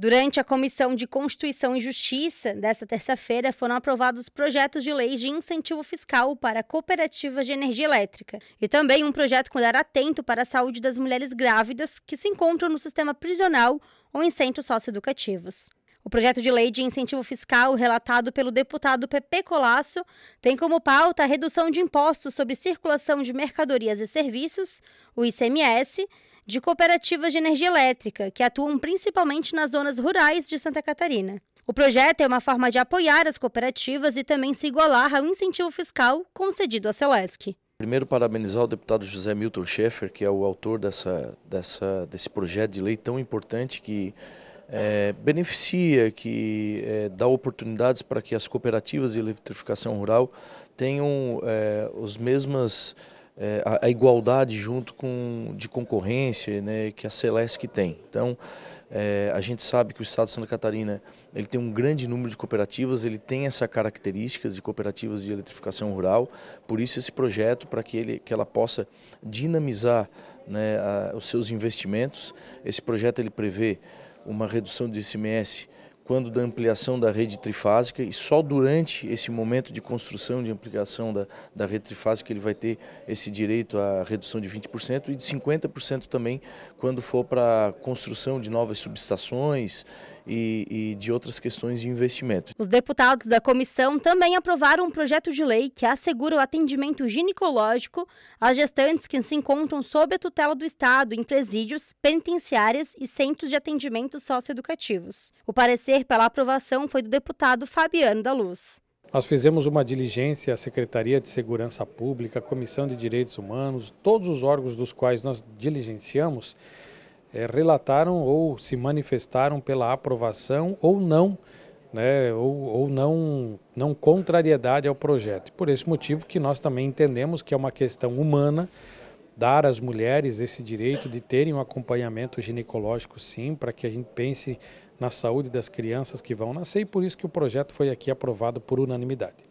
Durante a Comissão de Constituição e Justiça, desta terça-feira, foram aprovados projetos de leis de incentivo fiscal para cooperativas de energia elétrica e também um projeto com olhar atento para a saúde das mulheres grávidas que se encontram no sistema prisional ou em centros socioeducativos. O projeto de lei de incentivo fiscal, relatado pelo deputado Pepe Colasso, tem como pauta a redução de impostos sobre circulação de mercadorias e serviços, o ICMS, de cooperativas de energia elétrica, que atuam principalmente nas zonas rurais de Santa Catarina. O projeto é uma forma de apoiar as cooperativas e também se igualar ao incentivo fiscal concedido à Celesc. Primeiro, parabenizar o deputado José Milton Schaeffer, que é o autor dessa, dessa, desse projeto de lei tão importante que é, beneficia, que é, dá oportunidades para que as cooperativas de eletrificação rural tenham é, os mesmas é, a, a, igualdade junto com de concorrência né, que a Celesc tem. Então, é, a gente sabe que o Estado de Santa Catarina ele tem um grande número de cooperativas, ele tem essa característica de cooperativas de eletrificação rural, por isso esse projeto para que, ele, que ela possa dinamizar né, a, os seus investimentos. Esse projeto ele prevê uma redução de ICMS quando da ampliação da rede trifásica e só durante esse momento de construção de ampliação da, da rede trifásica ele vai ter esse direito à redução de 20% e de 50% também quando for para a construção de novas subestações e, e de outras questões de investimento. Os deputados da comissão também aprovaram um projeto de lei que assegura o atendimento ginecológico às gestantes que se encontram sob a tutela do Estado em presídios, penitenciárias e centros de atendimento socioeducativos. O parecer pela aprovação foi do deputado Fabiano da Luz. Nós fizemos uma diligência à Secretaria de Segurança Pública, à Comissão de Direitos Humanos, todos os órgãos dos quais nós diligenciamos é, relataram ou se manifestaram pela aprovação ou não, né, ou, ou não, não contrariedade ao projeto. Por esse motivo que nós também entendemos que é uma questão humana dar às mulheres esse direito de terem um acompanhamento ginecológico, sim, para que a gente pense na saúde das crianças que vão nascer e por isso que o projeto foi aqui aprovado por unanimidade.